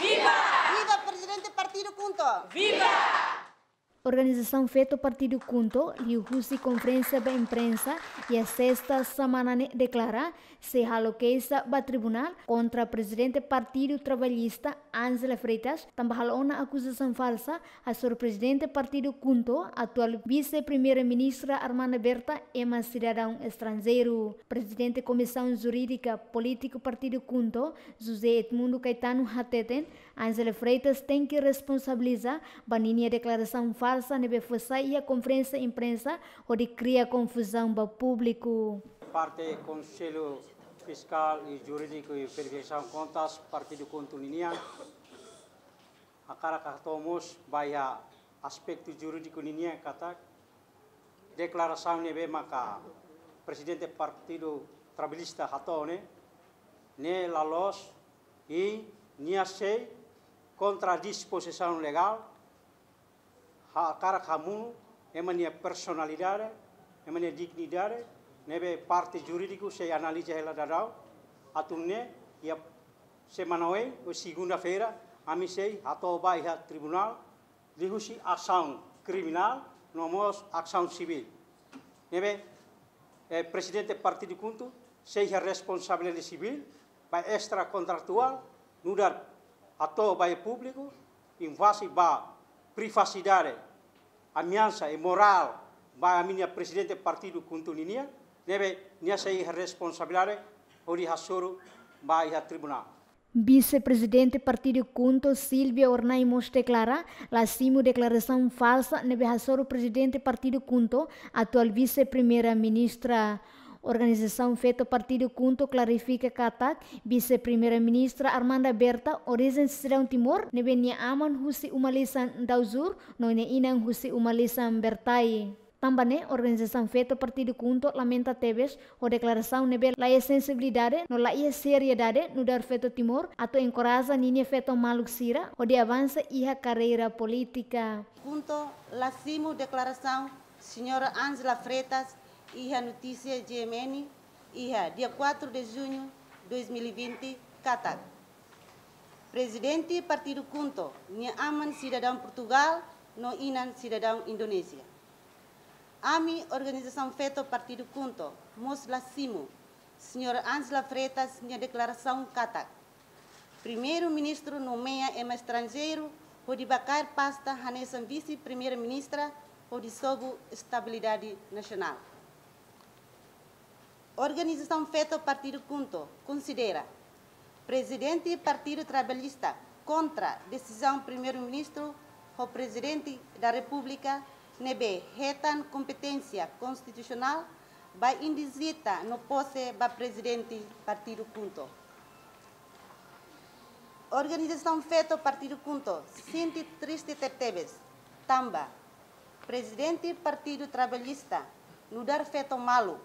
¡Viva! ¡Viva! presidente Partido Junto! ¡Viva! Organização feita a partir do quinto, e Conferência da Imprensa, e a sexta semana declara se aloqueisa ba tribunal contra o presidente do Partido Trabalhista, Ângela Freitas, também uma acusação falsa a sobre presidente do Partido Cunto, atual vice-primeira-ministra Armanda Berta, é uma cidadão estrangeiro. Presidente da Comissão Jurídica Político Partido Cunto, José Edmundo Caetano Hateten, Ângela Freitas tem que responsabilizar a declaração falsa falsa na BFC e a conferência imprensa, onde cria confusão para o público. Parte do Conselho Fiscal e Jurídico e Verificação Contas, Partido Contuninian, a cara cartomos, vai a aspecto jurídico ninia kata declaração nebe a presidente partido trabalhista hatone ne né? né, lalos e niase contra disposição legal cara comum, é minha personalidade, é minha dignidade, neve parte jurídico se analisa ela darau, atunne ia semanoe, o segunda-feira, a ami sei atoba ia tribunal, digo-se ação criminal, nomos ação civil. neve eh, presidente partido kuntu, seja responsável de civil, vai extra contratual, nudar atoba público, invasi ba privacidade, ameaça e moral para a minha presidente do partido Kuntuninia, deve nessa responsabilidade por isso para a tribunal. Vice-presidente Partido Junto, Silvia Ornaimos, declara la simu declaração falsa nebe hasoro presidente Partido Junto, atual vice-primeira-ministra Organização feita partido junto clarifica que ataque vice-primeira-ministra Armanda Berta origem um Timor, nebenya aman husi umalisan dauzur, noine inang husi umalisan bertai. Também, a organização feita a partir de Cunto lamenta teves a declaração nebe a sensibilidade, no a seriedade no dar feito Timor, ato encoraja nini feito maluxira, o de avança e a carreira política. Cunto, lacimo declaração, senhora Angela Freitas, e a notícia GMN, IRA, dia 4 de junho de 2020, Qatar. Presidente Partido Kunto, minha aman cidadão Portugal, no inan cidadão Indonésia. Ami organização feto Partido Kunto, mos lacimo, senhor Angela Freitas, minha declaração Qatar. Primeiro-ministro nomeia em é estrangeiro, pode bacar pasta Hanessan vice-primeira-ministra, pode sob estabilidade nacional. Organização feita Partido Junto considera presidente do Partido Trabalhista contra decisão primeiro-ministro o presidente da República nebe retan competência constitucional vai indizita no posse ba presidente Partido Junto. Organização feita Partido Junto, sente triste tetebes, tamba, presidente Partido Trabalhista, no dar feto malu,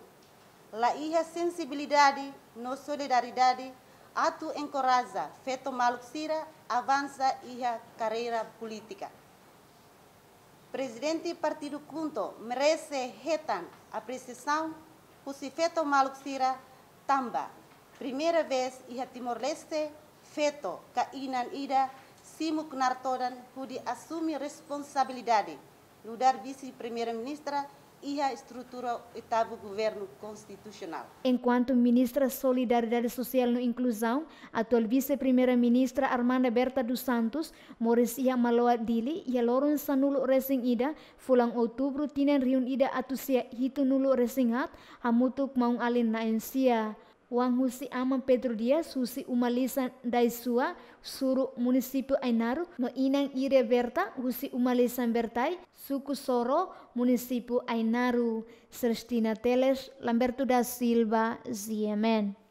La sensibilidade, no solidariedade, ato encoraja Feto Maluxira avança a carreira política. Presidente Partido Junto merece retan apreciação por si Feto Maluxira tamba. Primeira vez a Timor-Leste, Feto inan Ida simu Nartodan, pude assumir responsabilidade. Ludar vice-primeira-ministra e a estrutura oitavo governo constitucional. Enquanto ministra Solidariedade Social e Inclusão, atual vice-primeira-ministra Armanda Berta dos Santos, moresia Maloa Dili e Loron Sanulo Resing Ida, fulang outubro tinen riun Ida atusia hitu resinghat, Resing Hat, hamutuk maung alin na ensia. Wang husi ama Pedro Dias husi umalisa daisua suru munisipu Ainaru no inang ire berta husi umalisan bertai suku soro munisipu Ainaru. Serstina Teles Lamberto da Silva, Ziemen.